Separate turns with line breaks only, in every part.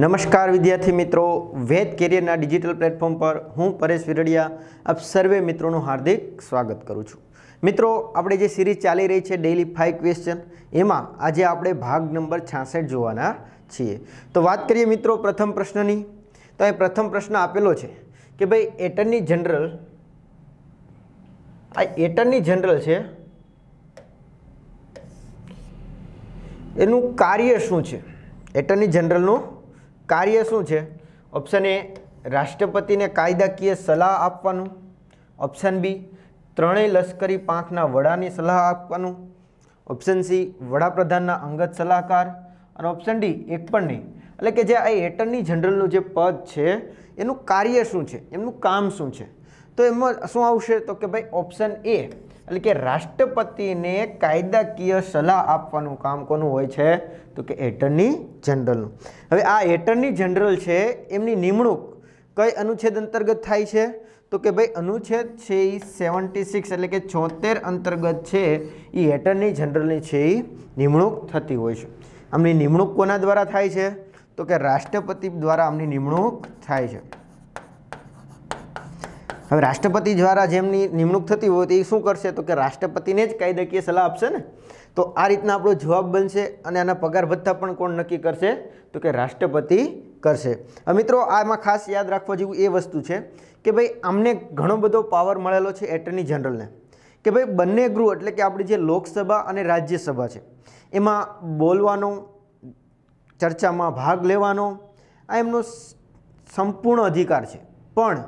નમસ્કાર વિદ્યાર્થી મિત્રો વેદ કેરિયરના ડિજિટલ પ્લેટફોર્મ પર હું પરેશ વિરડિયા આપ સર્વે મિત્રોનું હાર્દિક સ્વાગત કરું છું મિત્રો આપણે જે સિરીઝ ચાલી રહી છે ડેઇલી ફાઇવ ક્વેશ્ચન એમાં આજે આપણે ભાગ નંબર છાસઠ જોવાના છીએ તો વાત કરીએ મિત્રો પ્રથમ પ્રશ્નની તો એ પ્રથમ પ્રશ્ન આપેલો છે કે ભાઈ એટર્ની જનરલ આ એટર્ની જનરલ છે એનું કાર્ય શું છે એટર્ની જનરલનું કાર્ય શું છે ઓપ્શન એ રાષ્ટ્રપતિને કાયદાકીય સલાહ આપવાનું ઓપ્શન બી ત્રણેય લશ્કરી પાંખના વડાની સલાહ આપવાનું ઓપ્શન સી વડાપ્રધાનના અંગત સલાહકાર અને ઓપ્શન ડી એક પણ નહીં એટલે કે જે આ એટર્ની જનરલનું જે પદ છે એનું કાર્ય શું છે એમનું કામ શું છે તો એમાં શું આવશે તો કે ભાઈ ઓપ્શન એ એટલે કે રાષ્ટ્રપતિને કાયદાકીય સલાહ આપવાનું કામ કોનું હોય છે તો કે એટર્ની જનરલનું હવે આ એટર્ની જનરલ છે એમની નિમણૂક કઈ અનુચ્છેદ અંતર્ગત થાય છે તો કે ભાઈ અનુચ્છેદ છે એ સેવન્ટી સિક્સ એટલે કે છોતેર અંતર્ગત છે એ એટર્ની જનરલની છે એ નિમણૂક થતી હોય છે આમની નિમણૂક કોના દ્વારા થાય છે તો કે રાષ્ટ્રપતિ દ્વારા આમની નિમણૂક થાય છે હવે રાષ્ટ્રપતિ દ્વારા જેમની નિમણૂક થતી હોય તો એ શું કરશે તો કે રાષ્ટ્રપતિને જ કાયદાકીય સલાહ આપશે ને તો આ રીતના આપણો જવાબ બનશે અને આના પગાર ભથ્થા પણ કોણ નક્કી કરશે તો કે રાષ્ટ્રપતિ કરશે મિત્રો આમાં ખાસ યાદ રાખવા જેવું એ વસ્તુ છે કે ભાઈ આમને ઘણો બધો પાવર મળેલો છે એટર્ની જનરલને કે ભાઈ બંને ગૃહ એટલે કે આપણી જે લોકસભા અને રાજ્યસભા છે એમાં બોલવાનો ચર્ચામાં ભાગ લેવાનો આ એમનો સંપૂર્ણ અધિકાર છે પણ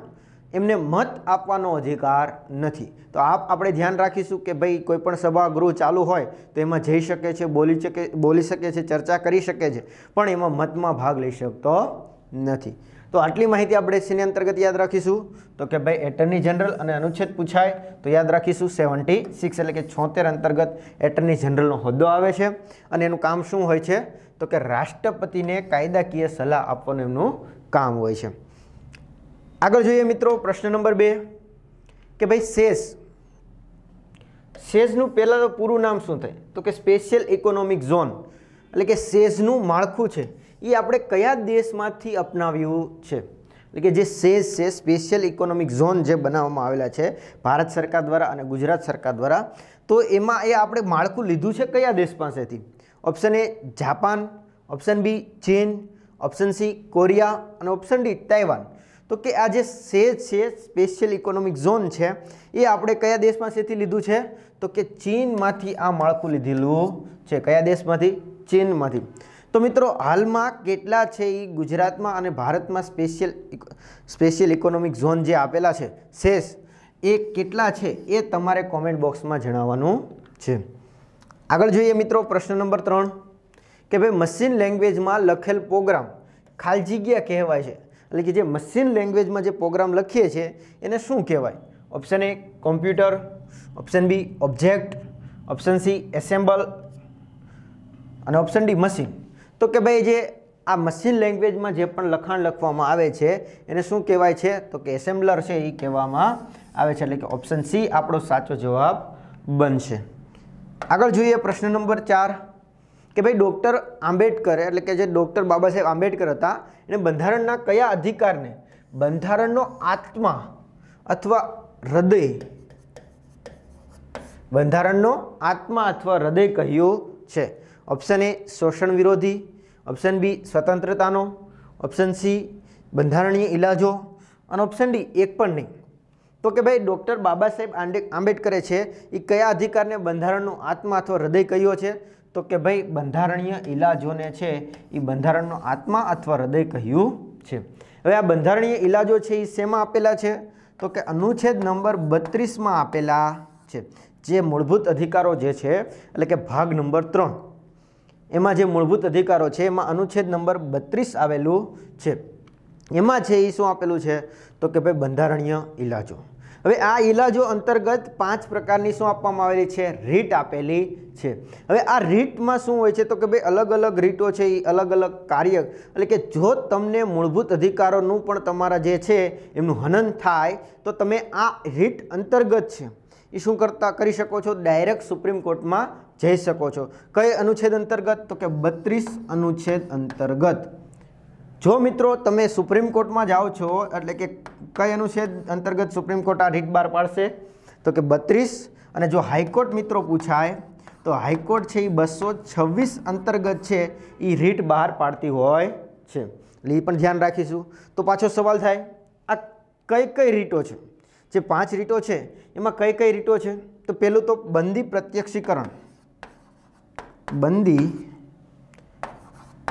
એમને મત આપવાનો અધિકાર નથી તો આપ આપણે ધ્યાન રાખીશું કે ભાઈ કોઈપણ સભાગૃહ ચાલુ હોય તો એમાં જઈ શકે છે બોલી શકે બોલી શકે છે ચર્ચા કરી શકે છે પણ એમાં મતમાં ભાગ લઈ શકતો નથી તો આટલી માહિતી આપણે શેની અંતર્ગત યાદ રાખીશું તો કે ભાઈ એટર્ની જનરલ અને અનુચ્છેદ પૂછાય તો યાદ રાખીશું સેવન્ટી સિક્સ એટલે કે છોતેર અંતર્ગત એટર્ની જનરલનો હોદ્દો આવે છે અને એનું કામ શું હોય છે તો કે રાષ્ટ્રપતિને કાયદાકીય સલાહ આપવાનું એમનું કામ હોય છે આગળ જોઈએ મિત્રો પ્રશ્ન નંબર બે કે ભાઈ સેસ સેઝનું પહેલાં તો પૂરું નામ શું થાય તો કે સ્પેશિયલ ઇકોનોમિક ઝોન એટલે કે સેઝનું માળખું છે એ આપણે કયા દેશમાંથી અપનાવ્યું છે એટલે કે જે સેઝ છે સ્પેશિયલ ઇકોનોમિક ઝોન જે બનાવવામાં આવેલા છે ભારત સરકાર દ્વારા અને ગુજરાત સરકાર દ્વારા તો એમાં એ આપણે માળખું લીધું છે કયા દેશ પાસેથી option A Japan option B ચીન ઓપ્શન સી કોરિયા અને ઓપ્શન ડી તાઇવાન તો કે આ જે સેજ છે સ્પેશિયલ ઇકોનોમિક ઝોન છે એ આપણે કયા દેશમાં સેથી લીધું છે તો કે ચીનમાંથી આ માળખું લીધેલું છે કયા દેશમાંથી ચીનમાંથી તો મિત્રો હાલમાં કેટલા છે એ ગુજરાતમાં અને ભારતમાં સ્પેશિયલ સ્પેશિયલ ઇકોનોમિક ઝોન જે આપેલા છે શેષ એ કેટલા છે એ તમારે કોમેન્ટ બોક્સમાં જણાવવાનું છે આગળ જોઈએ મિત્રો પ્રશ્ન નંબર ત્રણ કે ભાઈ મશીન લેંગ્વેજમાં લખેલ પ્રોગ્રામ ખાલજીગ્યા કહેવાય છે એટલે કે જે મશીન લેંગ્વેજમાં જે પ્રોગ્રામ લખીએ છીએ એને શું કહેવાય option A computer option B object option C assemble અને ઓપ્શન ડી મશીન તો કે ભાઈ જે આ મશીન લેંગ્વેજમાં જે પણ લખાણ લખવામાં આવે છે એને શું કહેવાય છે તો કે એસેમ્બલર છે એ કહેવામાં આવે છે એટલે કે ઓપ્શન સી આપણો સાચો જવાબ બનશે આગળ જોઈએ પ્રશ્ન નંબર ચાર કે ભાઈ ડૉક્ટર આંબેડકર એટલે કે જે ડૉક્ટર બાબા સાહેબ આંબેડકર હતા એને બંધારણના કયા અધિકારને બંધારણનો આત્મા અથવા હૃદય બંધારણનો આત્મા અથવા હૃદય કહ્યું છે ઓપ્શન એ શોષણ વિરોધી ઓપ્શન બી સ્વતંત્રતાનો ઓપ્શન સી બંધારણીય ઇલાજો અને ઓપ્શન ડી એક પણ નહીં તો કે ભાઈ ડૉક્ટર બાબા સાહેબ આંબેડકરે છે એ કયા અધિકારને બંધારણનો આત્મા અથવા હૃદય કહ્યો છે તો કે ભાઈ બંધારણીય ઇલાજોને છે એ બંધારણનો આત્મા અથવા હૃદય કહ્યું છે હવે આ બંધારણીય ઇલાજો છે એ શેમાં આપેલા છે તો કે અનુચ્છેદ નંબર બત્રીસમાં આપેલા છે જે મૂળભૂત અધિકારો જે છે એટલે કે ભાગ નંબર ત્રણ એમાં જે મૂળભૂત અધિકારો છે એમાં અનુચ્છેદ નંબર બત્રીસ આવેલું છે એમાં છે એ શું આપેલું છે તો કે ભાઈ બંધારણીય ઇલાજો હવે આ ઇલાજો અંતર્ગત પાંચ પ્રકારની શું આપવામાં આવેલી છે રીટ આપેલી છે હવે આ રીટમાં શું હોય છે તો કે ભાઈ અલગ અલગ રીટો છે એ અલગ અલગ કાર્ય એટલે કે જો તમને મૂળભૂત અધિકારોનું પણ તમારા જે છે એમનું હનન થાય તો તમે આ રીટ અંતર્ગત છે એ શું કરતા કરી શકો છો ડાયરેક્ટ સુપ્રીમ કોર્ટમાં જઈ શકો છો કઈ અનુચ્છેદ અંતર્ગત તો કે બત્રીસ અનુચ્છેદ અંતર્ગત જો મિત્રો તમે સુપ્રીમ કોર્ટમાં જાઓ છો એટલે કે કઈ અનુચ્છેદ અંતર્ગત સુપ્રીમ કોર્ટ આ રીટ બહાર પાડશે તો કે બત્રીસ અને જો હાઈકોર્ટ મિત્રો પૂછાય તો હાઈકોર્ટ છે એ બસો છવ્વીસ અંતર્ગત છે એ રીટ બહાર પાડતી હોય છે એટલે એ પણ ધ્યાન રાખીશું તો પાછો સવાલ થાય આ કઈ કઈ રીટો છે જે પાંચ રીટો છે એમાં કઈ કઈ રીટો છે તો પહેલું તો બંદી પ્રત્યક્ષીકરણ બંદી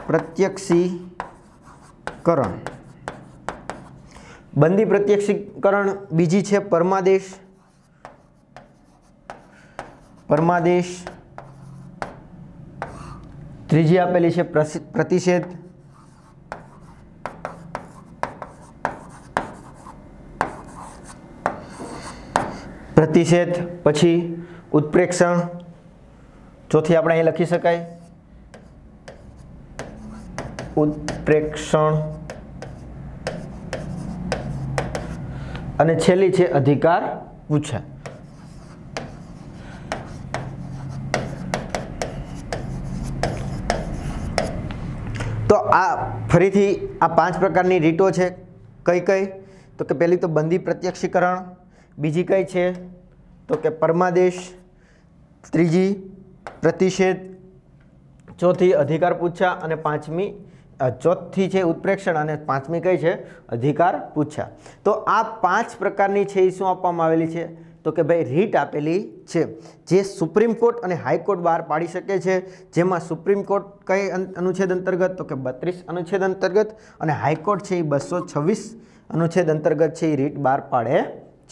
પ્રત્યક્ષી કરણ બંદી પ્રત્યક્ષીકરણ બીજી છે પરમાદેશ પરમાદેશ ત્રીજી આપેલી છે પ્રતિષેધ પ્રતિષેધ પછી ઉત્પ્રેક્ષણ ચોથી આપણે અહીં લખી શકાય ઉત્પ્રેક્ષણ અને છેલ્લી છે અધિકાર પૂછા તો આ ફરીથી આ પાંચ પ્રકારની રીટો છે કઈ કઈ તો કે પહેલી તો બંદી પ્રત્યક્ષીકરણ બીજી કઈ છે તો કે પરમાદેશ ત્રીજી પ્રતિષેધ ચોથી અધિકાર પૂછા અને પાંચમી ચોથથી છે ઉત્પ્રેક્ષણ અને પાંચમી કઈ છે અધિકાર પૂછ્યા તો આ પાંચ પ્રકારની છે એ શું આપવામાં આવેલી છે તો કે ભાઈ રીટ આપેલી છે જે સુપ્રીમ કોર્ટ અને હાઈકોર્ટ બહાર પાડી શકે છે જેમાં સુપ્રીમ કોર્ટ કઈ અનુચ્છેદ અંતર્ગત તો કે બત્રીસ અનુચ્છેદ અંતર્ગત અને હાઈકોર્ટ છે એ બસો છવ્વીસ અનુચ્છેદ અંતર્ગત છે એ રીટ બહાર પાડે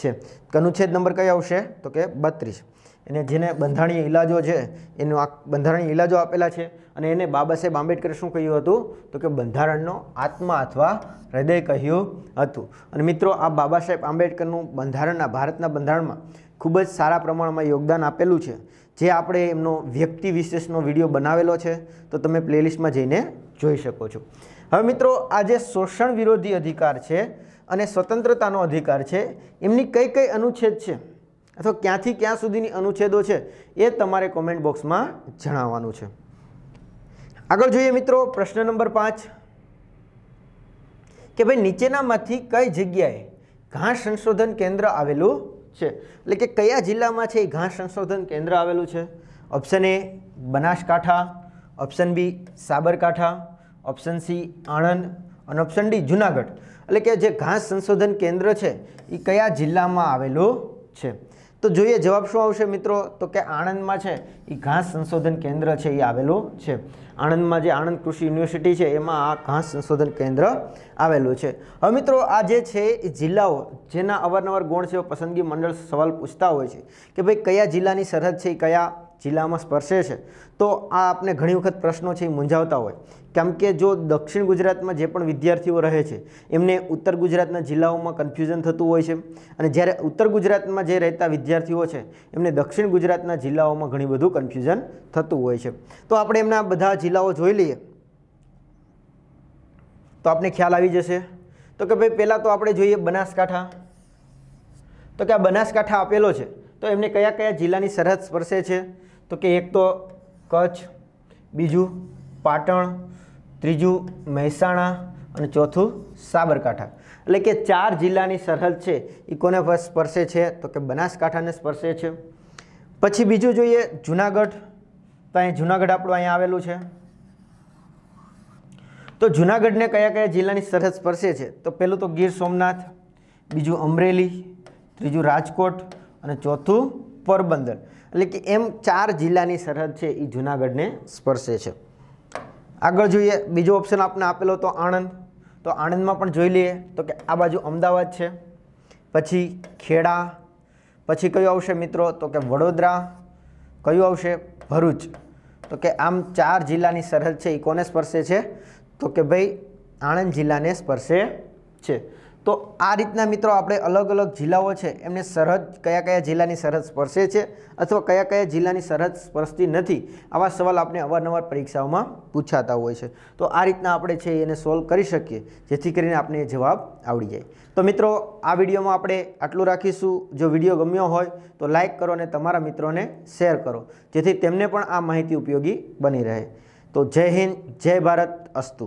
છે અનુચ્છેદ નંબર કઈ આવશે તો કે બત્રીસ એને જેને બંધારણીય ઈલાજો છે એનો આ બંધારણીય ઈલાજો આપેલા છે અને એને બાબા સાહેબ આંબેડકરે શું કહ્યું હતું તો કે બંધારણનો આત્મા અથવા હૃદય કહ્યું હતું અને મિત્રો આ બાબા સાહેબ આંબેડકરનું બંધારણના ભારતના બંધારણમાં ખૂબ જ સારા પ્રમાણમાં યોગદાન આપેલું છે જે આપણે એમનો વ્યક્તિ વિશેષનો વિડીયો બનાવેલો છે તો તમે પ્લેલિસ્ટમાં જઈને જોઈ શકો છો હવે મિત્રો આ જે શોષણ વિરોધી અધિકાર છે અને સ્વતંત્રતાનો અધિકાર છે એમની કઈ કઈ અનુચ્છેદ છે અથવા ક્યાંથી ક્યાં સુધીની અનુચ્છેદો છે એ તમારે કોમેન્ટ બોક્સમાં જણાવવાનું છે આગળ જોઈએ મિત્રો પ્રશ્ન નંબર પાંચ કે ભાઈ નીચેનામાંથી કઈ જગ્યાએ ઘાસ સંશોધન કેન્દ્ર આવેલું છે એટલે કે કયા જિલ્લામાં છે એ ઘાસ સંશોધન કેન્દ્ર આવેલું છે option A Banaskantha option B Sabarkantha option C Anand અને ઓપ્શન ડી જુનાગઢ એટલે કે જે ઘાસ સંશોધન કેન્દ્ર છે એ કયા જિલ્લામાં આવેલું છે તો જોઈએ જવાબ શું આવશે મિત્રો તો કે આણંદમાં છે એ ઘાસ સંશોધન કેન્દ્ર છે એ આવેલું છે આણંદમાં જે આણંદ કૃષિ યુનિવર્સિટી છે એમાં આ ઘાસ સંશોધન કેન્દ્ર આવેલું છે હવે મિત્રો આ જે છે એ જિલ્લાઓ જેના અવારનવાર ગૌણ સેવા પસંદગી મંડળ સવાલ પૂછતા હોય છે કે ભાઈ કયા જિલ્લાની સરહદ છે એ કયા જિલ્લામાં સ્પર્શે છે તો આ આપણે ઘણી વખત પ્રશ્નો છે એ મૂંઝાવતા હોય કેમ કે જો દક્ષિણ ગુજરાતમાં જે પણ વિદ્યાર્થીઓ રહે છે એમને ઉત્તર ગુજરાતના જિલ્લાઓમાં કન્ફ્યુઝન થતું હોય છે અને જ્યારે ઉત્તર ગુજરાતમાં જે રહેતા વિદ્યાર્થીઓ છે એમને દક્ષિણ ગુજરાતના જિલ્લાઓમાં ઘણી બધું કન્ફ્યુઝન થતું હોય છે તો આપણે એમના બધા જિલ્લાઓ જોઈ લઈએ તો આપને ખ્યાલ આવી જશે તો કે ભાઈ પહેલાં તો આપણે જોઈએ બનાસકાંઠા તો કે આ બનાસકાંઠા આપેલો છે તો એમને કયા કયા જિલ્લાની સરહદ સ્પર્શે છે તો કે એક તો કચ્છ બીજું પાટણ ત્રીજું મહેસાણા અને ચોથું સાબરકાંઠા એટલે કે ચાર જિલ્લાની સરહદ છે એ કોને સ્પર્શે છે તો કે બનાસકાંઠાને સ્પર્શે છે પછી બીજું જોઈએ જુનાગઢ તો અહીં જુનાગઢ આપણું અહીંયા આવેલું છે તો જુનાગઢને કયા કયા જિલ્લાની સરહદ સ્પર્શે છે તો પહેલું તો ગીર સોમનાથ બીજું અમરેલી ત્રીજું રાજકોટ અને ચોથું પોરબંદર એટલે કે એમ ચાર જિલ્લાની સરહદ છે એ જૂનાગઢને સ્પર્શે છે આગળ જોઈએ બીજો ઓપ્શન આપણે આપેલો તો આણંદ તો આણંદમાં પણ જોઈ લઈએ તો કે આ બાજુ અમદાવાદ છે પછી ખેડા પછી કયું આવશે મિત્રો તો કે વડોદરા કયું આવશે ભરૂચ તો કે આમ ચાર જિલ્લાની સરહદ છે એ કોને સ્પર્શે છે તો કે ભાઈ આણંદ જિલ્લાને સ્પર્શે છે તો આ રીતના મિત્રો આપણે અલગ અલગ જિલ્લાઓ છે એમને સરહદ કયા કયા જિલ્લાની સરહદ સ્પર્શે છે અથવા કયા કયા જિલ્લાની સરહદ સ્પર્શતી નથી આવા સવાલ આપણે અવારનવાર પરીક્ષાઓમાં પૂછાતા હોય છે તો આ રીતના આપણે છે એને સોલ્વ કરી શકીએ જેથી કરીને આપણે જવાબ આવડી જાય તો મિત્રો આ વિડીયોમાં આપણે આટલું રાખીશું જો વિડીયો ગમ્યો હોય તો લાઇક કરો અને તમારા મિત્રોને શેર કરો જેથી તેમને પણ આ માહિતી ઉપયોગી બની રહે તો જય હિન્દ જય ભારત અસ્તુ